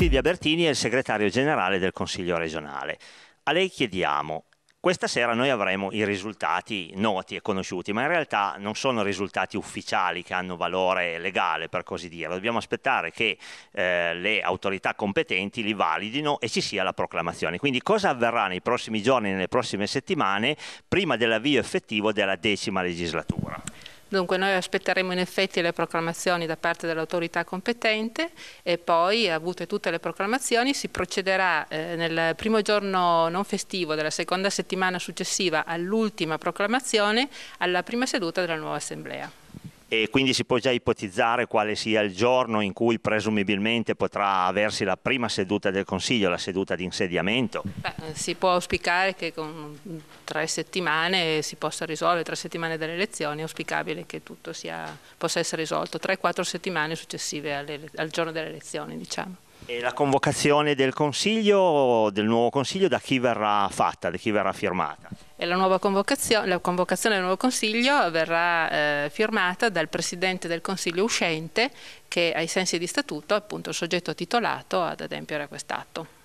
Silvia Bertini è il segretario generale del Consiglio regionale. A lei chiediamo, questa sera noi avremo i risultati noti e conosciuti, ma in realtà non sono risultati ufficiali che hanno valore legale, per così dire. Dobbiamo aspettare che eh, le autorità competenti li validino e ci sia la proclamazione. Quindi cosa avverrà nei prossimi giorni, nelle prossime settimane, prima dell'avvio effettivo della decima legislatura? Dunque noi aspetteremo in effetti le proclamazioni da parte dell'autorità competente e poi, avute tutte le proclamazioni, si procederà eh, nel primo giorno non festivo della seconda settimana successiva all'ultima proclamazione alla prima seduta della nuova Assemblea e quindi si può già ipotizzare quale sia il giorno in cui presumibilmente potrà aversi la prima seduta del Consiglio, la seduta di insediamento. Beh, eh, si può auspicare che con tre settimane si possa risolvere, tre settimane dalle elezioni, è auspicabile che tutto sia, possa essere risolto, tre-quattro settimane successive alle, al giorno delle elezioni diciamo. E la convocazione del Consiglio, del nuovo Consiglio, da chi verrà fatta, da chi verrà firmata? E la, nuova convocazione, la convocazione del nuovo Consiglio verrà eh, firmata dal Presidente del Consiglio uscente che ai sensi di statuto è appunto il soggetto titolato ad adempiere a quest'atto.